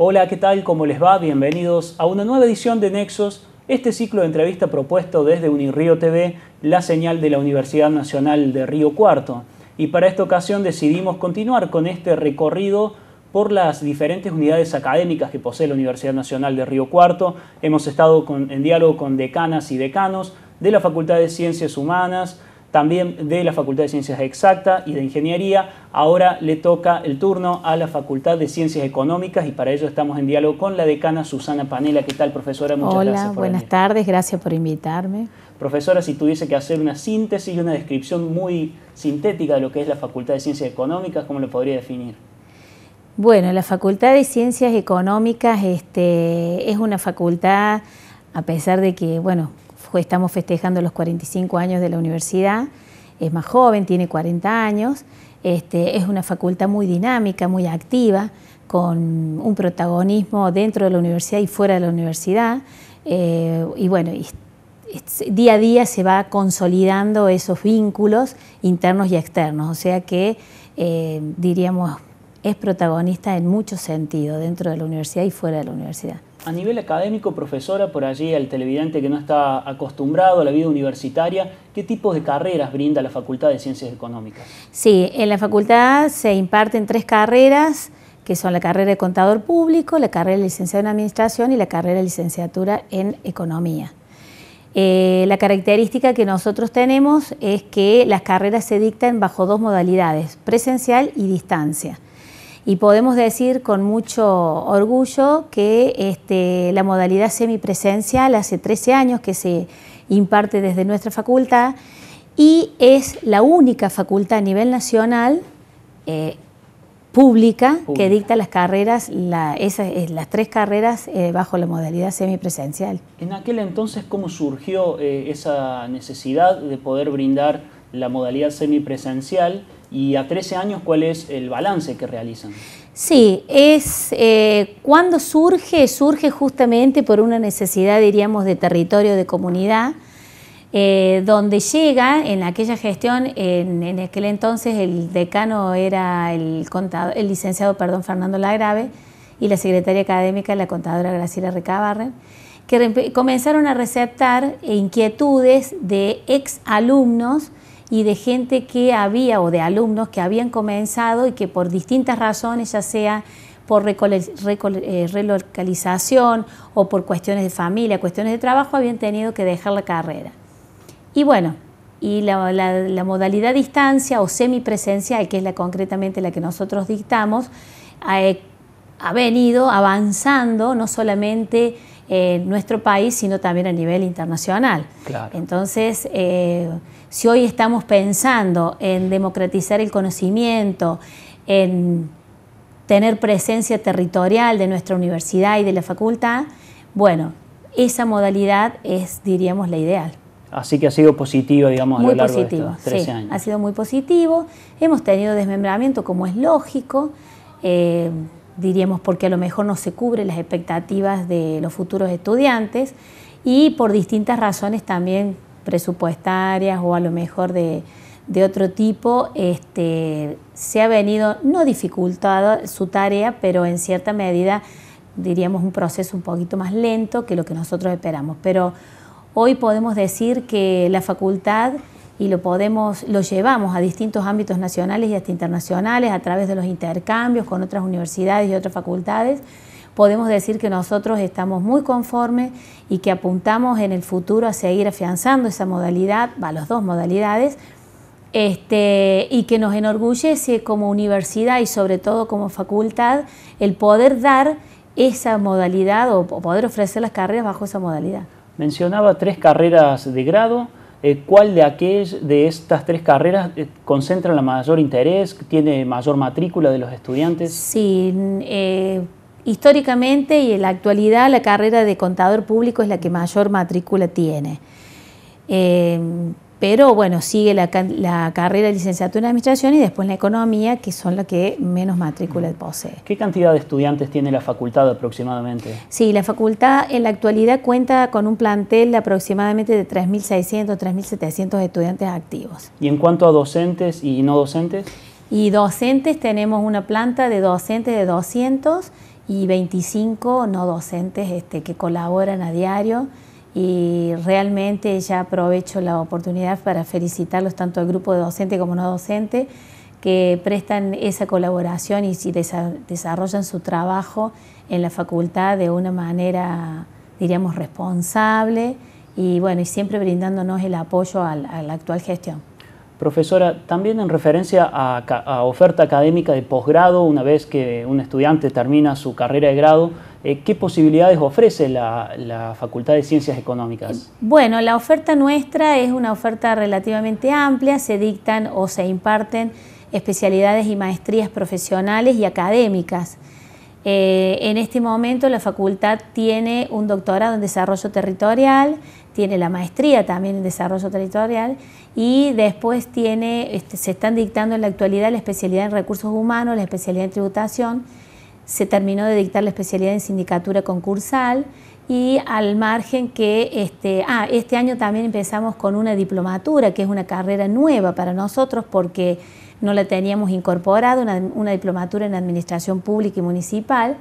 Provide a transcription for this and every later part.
Hola, ¿qué tal? ¿Cómo les va? Bienvenidos a una nueva edición de Nexos, este ciclo de entrevista propuesto desde Unirío TV, la señal de la Universidad Nacional de Río Cuarto. Y para esta ocasión decidimos continuar con este recorrido por las diferentes unidades académicas que posee la Universidad Nacional de Río Cuarto. Hemos estado en diálogo con decanas y decanos de la Facultad de Ciencias Humanas, también de la Facultad de Ciencias Exactas y de Ingeniería. Ahora le toca el turno a la Facultad de Ciencias Económicas y para ello estamos en diálogo con la decana Susana Panela. ¿Qué tal, profesora? Muchas gracias. Por buenas tardes, gracias por invitarme. Profesora, si tuviese que hacer una síntesis y una descripción muy sintética de lo que es la Facultad de Ciencias Económicas, ¿cómo lo podría definir? Bueno, la Facultad de Ciencias Económicas este, es una facultad, a pesar de que, bueno, estamos festejando los 45 años de la universidad, es más joven, tiene 40 años, este, es una facultad muy dinámica, muy activa, con un protagonismo dentro de la universidad y fuera de la universidad, eh, y bueno, día a día se va consolidando esos vínculos internos y externos, o sea que eh, diríamos es protagonista en muchos sentidos dentro de la universidad y fuera de la universidad a nivel académico, profesora, por allí al televidente que no está acostumbrado a la vida universitaria, ¿qué tipos de carreras brinda la Facultad de Ciencias Económicas? Sí, en la facultad se imparten tres carreras, que son la carrera de contador público, la carrera de licenciado en administración y la carrera de licenciatura en economía. Eh, la característica que nosotros tenemos es que las carreras se dictan bajo dos modalidades, presencial y distancia y podemos decir con mucho orgullo que este, la modalidad semipresencial hace 13 años que se imparte desde nuestra facultad y es la única facultad a nivel nacional eh, pública, que dicta las carreras, las tres carreras eh, bajo la modalidad semipresencial. En aquel entonces, ¿cómo surgió eh, esa necesidad de poder brindar la modalidad semipresencial? y a 13 años cuál es el balance que realizan. Sí, es eh, cuando surge, surge justamente por una necesidad, diríamos, de territorio, de comunidad, eh, donde llega en aquella gestión, en, aquel entonces el decano era el, el licenciado perdón, Fernando Lagrave y la secretaria académica, la contadora Graciela Recabarren, que comenzaron a receptar inquietudes de ex alumnos y de gente que había o de alumnos que habían comenzado y que por distintas razones, ya sea por eh, relocalización o por cuestiones de familia, cuestiones de trabajo, habían tenido que dejar la carrera. Y bueno, y la, modalidad distancia o semipresencial, que es la concretamente la que nosotros dictamos, ha, ha venido avanzando no solamente en nuestro país, sino también a nivel internacional. Entonces, eh, si hoy estamos pensando en democratizar el conocimiento, en tener presencia territorial de nuestra universidad y de la facultad, bueno, esa modalidad es, diríamos, la ideal. Así que ha sido positivo, digamos, a lo largo de estos 13 años. Ha sido muy positivo. Hemos tenido desmembramiento, como es lógico. Eh, diríamos porque a lo mejor no se cubren las expectativas de los futuros estudiantes y por distintas razones también presupuestarias o a lo mejor de, otro tipo, este, se ha venido, no dificultado su tarea, pero en cierta medida diríamos un proceso un poquito más lento que lo que nosotros esperamos. Pero hoy podemos decir que la facultad y lo podemos, lo llevamos a distintos ámbitos nacionales y hasta internacionales a través de los intercambios con otras universidades y otras facultades. Podemos decir que nosotros estamos muy conformes y que apuntamos en el futuro a seguir afianzando esa modalidad, a las dos modalidades, este, y que nos enorgullece como universidad y sobre todo como facultad el poder dar esa modalidad o poder ofrecer las carreras bajo esa modalidad. Mencionaba tres carreras de grado, eh, cuál de aquellas de estas tres carreras eh, concentra la mayor interés, tiene mayor matrícula de los estudiantes? Sí, eh, históricamente y en la actualidad la carrera de contador público es la que mayor matrícula tiene pero bueno, sigue la, carrera de licenciatura en administración y después la economía, que son las que menos matrículas mm. posee. ¿Qué cantidad de estudiantes tiene la facultad aproximadamente? Sí, la facultad en la actualidad cuenta con un plantel de aproximadamente de 3.600, 3.700 estudiantes activos. ¿Y en cuanto a docentes y no docentes? Y docentes tenemos una planta de docentes de 200 y 25 no docentes este, que colaboran a diario y realmente ya aprovecho la oportunidad para felicitarlos tanto al grupo de docente como no docente que prestan esa colaboración y si desarrollan su trabajo en la facultad de una manera, diríamos, responsable y y siempre brindándonos el apoyo a la, actual gestión. Profesora, también en referencia a, a oferta académica de posgrado, una vez que un estudiante termina su carrera de grado, eh, ¿qué posibilidades ofrece la, Facultad de Ciencias Económicas? Bueno, la oferta nuestra es una oferta relativamente amplia, se dictan o se imparten especialidades y maestrías profesionales y académicas. Eh, en este momento la facultad tiene un doctorado en desarrollo territorial, tiene la maestría también en desarrollo territorial y después tiene, este, se están dictando en la actualidad la especialidad en recursos humanos, la especialidad en tributación se terminó de dictar la especialidad en sindicatura concursal y al margen que este, ah, este año también empezamos con una diplomatura, que es una carrera nueva para nosotros porque no la teníamos incorporada, una, diplomatura en administración pública y municipal,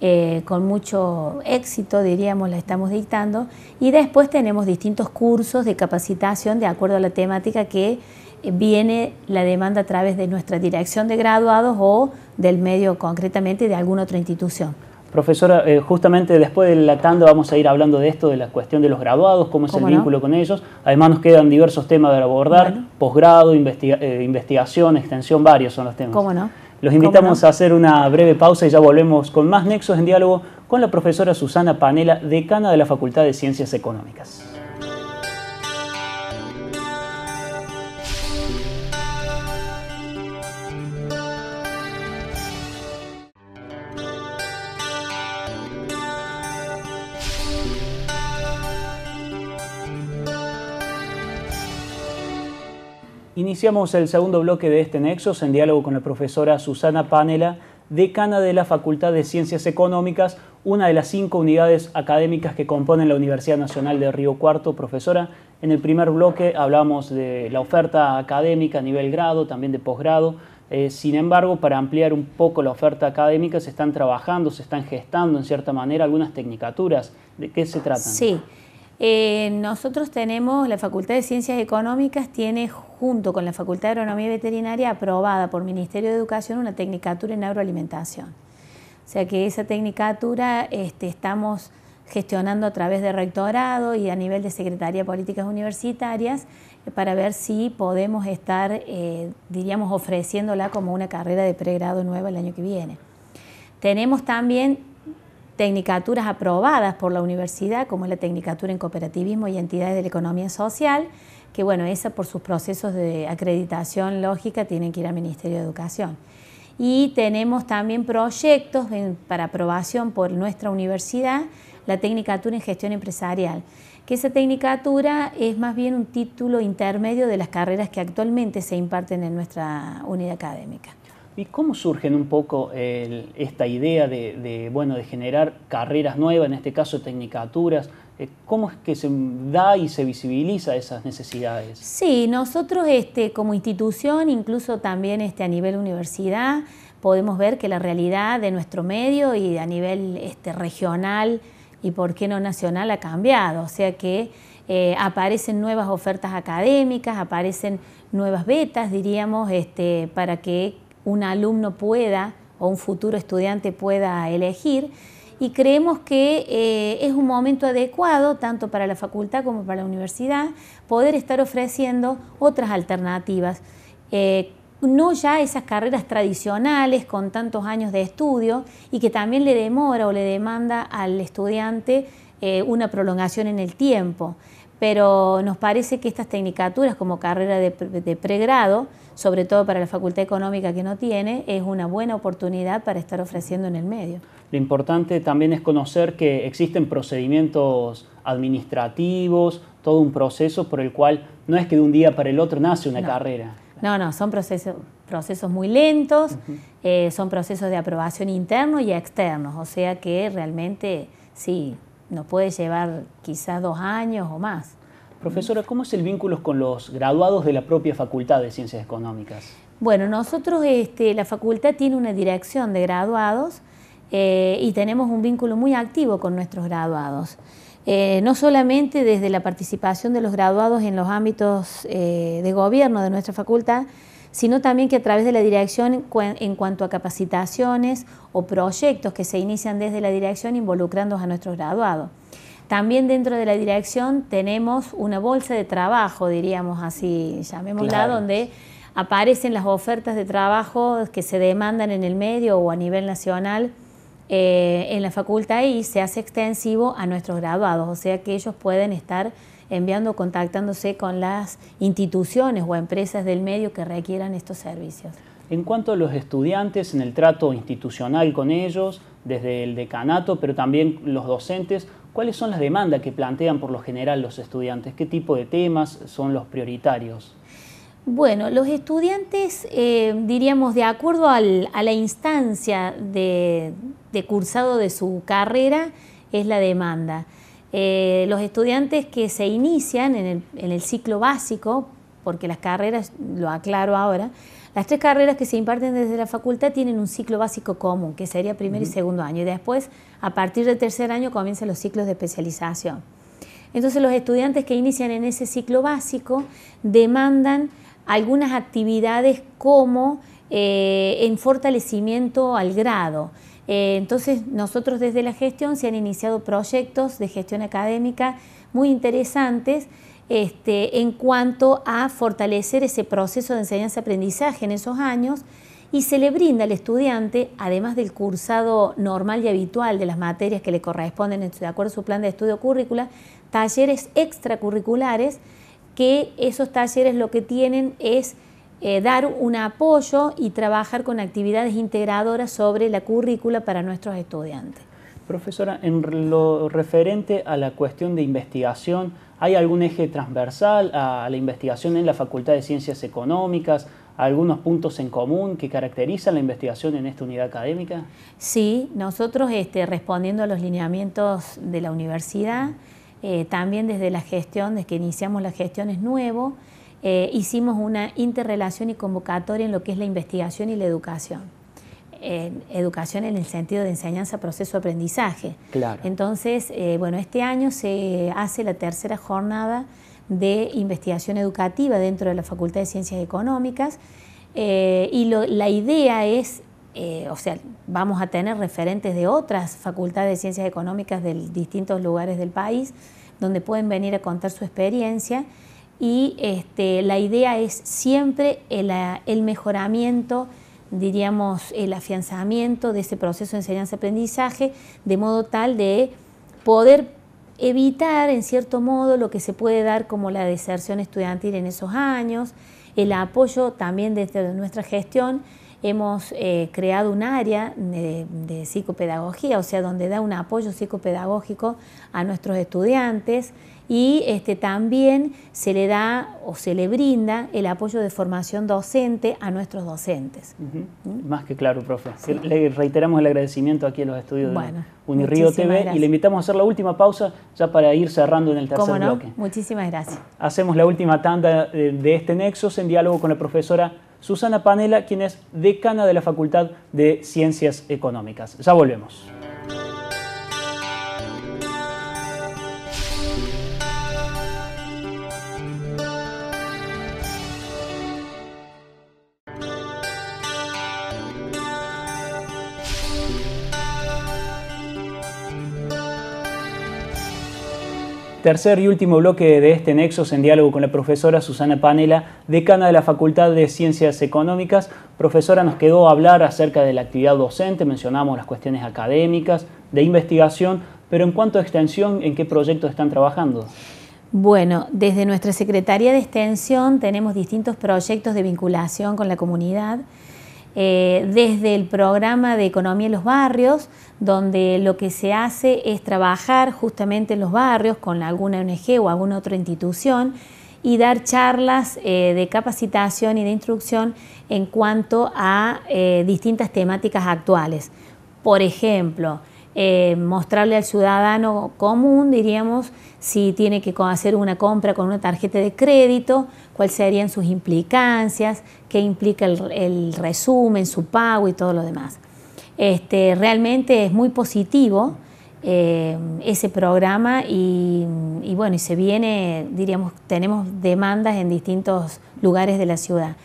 eh, con mucho éxito, diríamos, la estamos dictando, y después tenemos distintos cursos de capacitación de acuerdo a la temática que eh, viene la demanda a través de nuestra dirección de graduados o del medio concretamente de alguna otra institución. Profesora, eh, justamente después de la tanda vamos a ir hablando de esto, de la cuestión de los graduados, cómo es el vínculo con ellos. Además nos quedan diversos temas de abordar, posgrado, eh, investigación, extensión, varios son los temas. ¿Cómo no? Los invitamos a hacer una breve pausa y ya volvemos con más nexos en diálogo con la profesora Susana Panela, decana de la Facultad de Ciencias Económicas. Iniciamos el segundo bloque de este Nexos en diálogo con la profesora Susana Panela, decana de la Facultad de Ciencias Económicas, una de las cinco unidades académicas que componen la Universidad Nacional de Río Cuarto. Profesora, en el primer bloque hablamos de la oferta académica a nivel grado, también de posgrado. Eh, sin embargo, para ampliar un poco la oferta académica, se están trabajando, se están gestando en cierta manera algunas tecnicaturas. ¿De qué se trata Sí. Eh, nosotros tenemos, la Facultad de Ciencias Económicas tiene junto con la Facultad de Agronomía y Veterinaria aprobada por Ministerio de Educación una tecnicatura en agroalimentación. O sea que esa tecnicatura este, estamos gestionando a través de rectorado y a nivel de Secretaría de Políticas Universitarias eh, para ver si podemos estar, eh, diríamos, ofreciéndola como una carrera de pregrado nueva el año que viene. Tenemos también tecnicaturas aprobadas por la universidad, como es la Tecnicatura en Cooperativismo y Entidades de la Economía Social, que bueno, esa por sus procesos de acreditación lógica tienen que ir al Ministerio de Educación. Y tenemos también proyectos para aprobación por nuestra universidad, la Tecnicatura en Gestión Empresarial, que esa tecnicatura es más bien un título intermedio de las carreras que actualmente se imparten en nuestra unidad académica. ¿Y cómo surgen un poco esta idea de, bueno, de generar carreras nuevas, en este caso tecnicaturas? Eh, ¿Cómo es que se da y se visibiliza esas necesidades? Sí, nosotros este, como institución, incluso también este, a nivel universidad, podemos ver que la realidad de nuestro medio y a nivel este, regional y por qué no nacional ha cambiado. O sea que eh, aparecen nuevas ofertas académicas, aparecen nuevas betas, diríamos, este, para que un alumno pueda o un futuro estudiante pueda elegir y creemos que eh, es un momento adecuado, tanto para la facultad como para la universidad, poder estar ofreciendo otras alternativas. Eh, no ya esas carreras tradicionales con tantos años de estudio y que también le demora o le demanda al estudiante eh, una prolongación en el tiempo pero nos parece que estas tecnicaturas como carrera de, pregrado, sobre todo para la facultad económica que no tiene, es una buena oportunidad para estar ofreciendo en el medio. Lo importante también es conocer que existen procedimientos administrativos, todo un proceso por el cual no es que de un día para el otro nace una carrera. No, no, son procesos, procesos muy lentos, eh, son procesos de aprobación interno y externos, o sea que realmente sí, nos puede llevar quizás dos años o más. Profesora, ¿cómo es el vínculo con los graduados de la propia Facultad de Ciencias Económicas? Bueno, nosotros, este, la facultad tiene una dirección de graduados eh, y tenemos un vínculo muy activo con nuestros graduados. Eh, no solamente desde la participación de los graduados en los ámbitos eh, de gobierno de nuestra facultad, sino también que a través de la dirección en cuanto a capacitaciones o proyectos que se inician desde la dirección involucrando a nuestros graduados. También dentro de la dirección tenemos una bolsa de trabajo, diríamos así, llamémosla, donde aparecen las ofertas de trabajo que se demandan en el medio o a nivel nacional eh, en la facultad y se hace extensivo a nuestros graduados, o sea que ellos pueden estar enviando, contactándose con las instituciones o empresas del medio que requieran estos servicios. En cuanto a los estudiantes, en el trato institucional con ellos, desde el decanato, pero también los docentes, ¿cuáles son las demandas que plantean por lo general los estudiantes? ¿Qué tipo de temas son los prioritarios? Bueno, los estudiantes, eh, diríamos, de acuerdo a la instancia de cursado de su carrera, es la demanda. Eh, los estudiantes que se inician en el, ciclo básico, porque las carreras, lo aclaro ahora, las tres carreras que se imparten desde la facultad tienen un ciclo básico común, que sería primer y segundo año, y después, a partir del tercer año, comienzan los ciclos de especialización. Entonces, los estudiantes que inician en ese ciclo básico demandan algunas actividades como eh, en fortalecimiento al grado. Eh, entonces, nosotros desde la gestión se han iniciado proyectos de gestión académica muy interesantes este, en cuanto a fortalecer ese proceso de enseñanza-aprendizaje en esos años y se le brinda al estudiante, además del cursado normal y habitual de las materias que le corresponden de acuerdo a su plan de estudio currícula, talleres extracurriculares, que esos talleres lo que tienen es eh, dar un apoyo y trabajar con actividades integradoras sobre la currícula para nuestros estudiantes. Profesora, en lo referente a la cuestión de investigación, ¿hay algún eje transversal a la investigación en la Facultad de Ciencias Económicas? algunos puntos en común que caracterizan la investigación en esta unidad académica? Sí, nosotros este, respondiendo a los lineamientos de la universidad, eh, también desde la gestión, desde que iniciamos la gestión es nuevo, eh, hicimos una interrelación y convocatoria en lo que es la investigación y la educación. educación en el sentido de enseñanza, proceso, aprendizaje. Entonces, eh, bueno, este año se hace la tercera jornada de investigación educativa dentro de la Facultad de Ciencias Económicas eh, y la idea es o sea, vamos a tener referentes de otras facultades de ciencias económicas de distintos lugares del país, donde pueden venir a contar su experiencia y este, la idea es siempre el, ah, el, mejoramiento, diríamos, el afianzamiento de ese proceso de enseñanza-aprendizaje, de modo tal de poder evitar, en cierto modo, lo que se puede dar como la deserción estudiantil en esos años, el apoyo también desde nuestra gestión hemos eh, creado un área de, psicopedagogía, o sea, donde da un apoyo psicopedagógico a nuestros estudiantes y este, también se le da o se le brinda el apoyo de formación docente a nuestros docentes. ¿Mm? Más que claro, profe. Le reiteramos el agradecimiento aquí en los estudios de Unirío TV y le invitamos a hacer la última pausa ya para ir cerrando en el tercer bloque. Muchísimas gracias. Hacemos la última tanda eh, de, este nexo en diálogo con la profesora Susana Panela, quien es decana de la Facultad de Ciencias Económicas. Ya volvemos. Tercer y último bloque de este Nexos en diálogo con la profesora Susana Panela, decana de la Facultad de Ciencias Económicas. Profesora, nos quedó hablar acerca de la actividad docente, mencionamos las cuestiones académicas, de investigación, pero en cuanto a extensión, ¿en qué proyectos están trabajando? Bueno, desde nuestra Secretaría de Extensión tenemos distintos proyectos de vinculación con la comunidad. Eh, desde el programa de Economía en los Barrios, donde lo que se hace es trabajar justamente en los barrios con alguna ONG o alguna otra institución y dar charlas eh, de capacitación y de instrucción en cuanto a eh, distintas temáticas actuales. Por ejemplo, eh, mostrarle al ciudadano común, diríamos, si tiene que hacer una compra con una tarjeta de crédito, cuáles serían sus implicancias, qué implica el resumen, su pago y todo lo demás. Este, realmente es muy positivo eh, ese programa y, bueno, y se viene, diríamos, tenemos demandas en distintos lugares de la ciudad.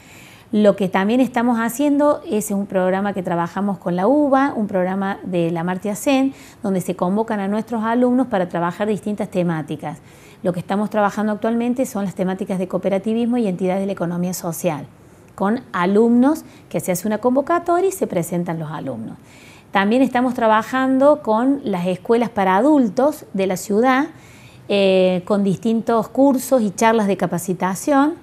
Lo que también estamos haciendo es un programa que trabajamos con la UBA, un programa de la Martia CEN, donde se convocan a nuestros alumnos para trabajar distintas temáticas. Lo que estamos trabajando actualmente son las temáticas de cooperativismo y entidades de la economía social con alumnos, que se hace una convocatoria y se presentan los alumnos. También estamos trabajando con las escuelas para adultos de la ciudad, eh, con distintos cursos y charlas de capacitación.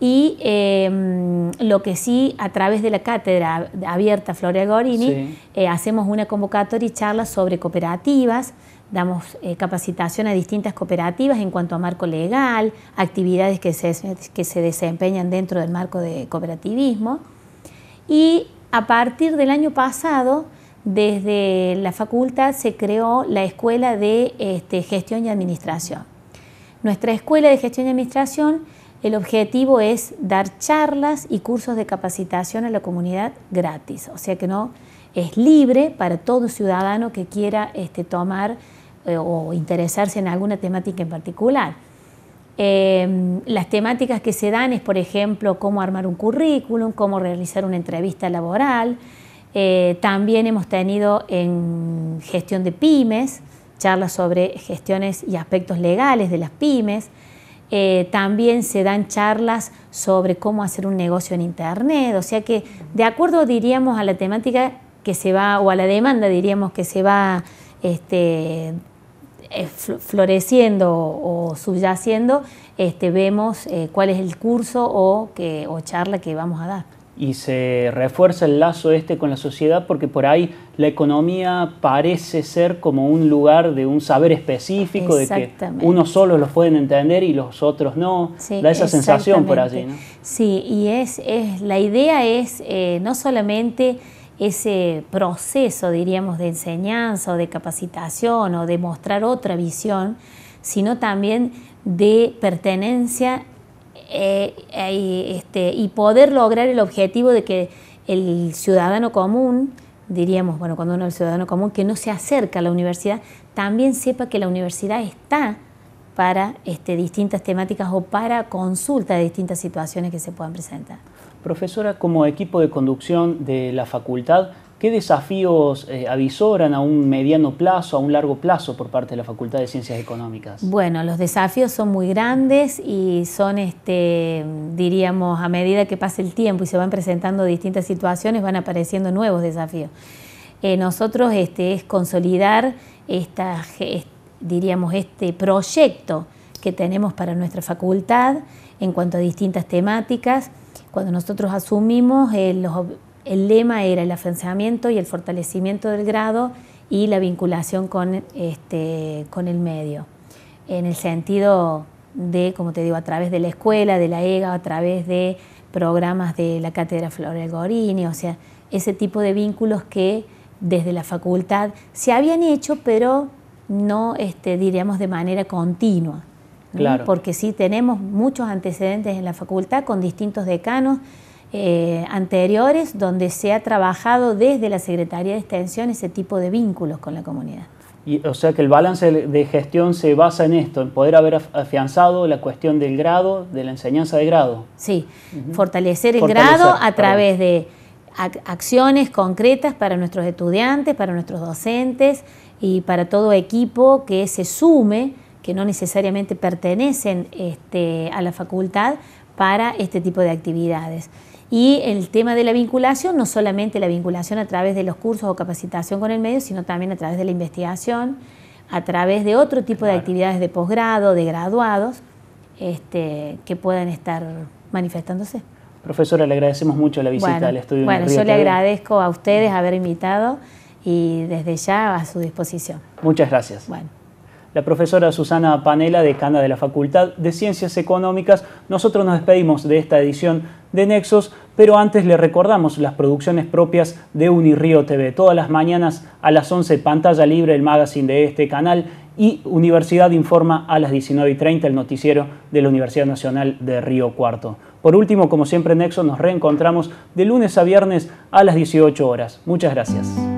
Y em, lo que sí, a través de la cátedra abierta Floria Gorini, eh, hacemos una convocatoria y charlas sobre cooperativas, damos eh, capacitación a distintas cooperativas en cuanto a marco legal, actividades que se, desempeñan dentro del marco de cooperativismo. Y a partir del año pasado, desde la facultad se creó la Escuela de este, Gestión y Administración. Nuestra Escuela de Gestión y Administración, el objetivo es dar charlas y cursos de capacitación a la comunidad gratis, o sea que no es libre para todo ciudadano que quiera este, tomar eh, o interesarse en alguna temática en particular. Em, las temáticas que se dan es, por ejemplo, cómo armar un currículum, cómo realizar una entrevista laboral. Eh, también hemos tenido en gestión de pymes, charlas sobre gestiones y aspectos legales de las pymes. Eh, también se dan charlas sobre cómo hacer un negocio en Internet. O sea que, de acuerdo, diríamos, a la temática que se va, o a la demanda, diríamos, que se va este, eh, floreciendo o subyaciendo, este, vemos eh, cuál es el curso o, que, o charla que vamos a dar. Y se refuerza el lazo este con la sociedad porque por ahí la economía parece ser como un lugar de un saber específico, de que unos solos lo pueden entender y los otros no. da esa sensación por allí. ¿no? Sí, y es, es, la idea es eh, no solamente ese proceso, diríamos, de enseñanza o de capacitación o de mostrar otra visión, sino también de pertenencia eh, eh, este, y poder lograr el objetivo de que el ciudadano común, diríamos, bueno, cuando uno es el ciudadano común, que no se acerca a la universidad, también sepa que la universidad está para este, distintas temáticas o para consulta de distintas situaciones que se puedan presentar. Profesora, como equipo de conducción de la facultad, ¿qué desafíos eh, avisoran a un mediano plazo, a un largo plazo por parte de la Facultad de Ciencias Económicas? Bueno, los desafíos son muy grandes y son, este, diríamos, a medida que pasa el tiempo y se van presentando distintas situaciones, van apareciendo nuevos desafíos. Eh, nosotros este, es consolidar diríamos, este proyecto que tenemos para nuestra facultad en cuanto a distintas temáticas cuando nosotros asumimos, el, lema era el afianzamiento y el fortalecimiento del grado y la vinculación este, con, el medio, en el sentido de, como te digo, a través de la escuela, de la EGA, a través de programas de la Cátedra florel Gorini, o sea, ese tipo de vínculos que desde la facultad se habían hecho, pero no, este, diríamos, de manera continua porque sí tenemos muchos antecedentes en la facultad con distintos decanos eh, anteriores donde se ha trabajado desde la Secretaría de Extensión ese tipo de vínculos con la comunidad. o sea que el balance de gestión se basa en esto, en poder haber afianzado la cuestión del grado, de la enseñanza de grado. Sí, fortalecer el grado a través de acciones concretas para nuestros estudiantes, para nuestros docentes y para todo equipo que se sume que no necesariamente pertenecen este, a la facultad para este tipo de actividades. Y el tema de la vinculación, no solamente la vinculación a través de los cursos o capacitación con el medio, sino también a través de la investigación, a través de otro tipo de actividades de posgrado, de graduados, este, que puedan estar manifestándose. Profesora, le agradecemos mucho la visita al estudio. Bueno, yo le agradezco a ustedes haber invitado y desde ya a su disposición. Muchas gracias la profesora Susana Panela, decana de la Facultad de Ciencias Económicas. Nosotros nos despedimos de esta edición de Nexos, pero antes le recordamos las producciones propias de Unirío TV. Todas las mañanas a las 11, pantalla libre, el magazine de este canal y Universidad Informa a las 19.30, el noticiero de la Universidad Nacional de Río Cuarto. Por último, como siempre en Nexo, nos reencontramos de lunes a viernes a las 18 horas. Muchas gracias.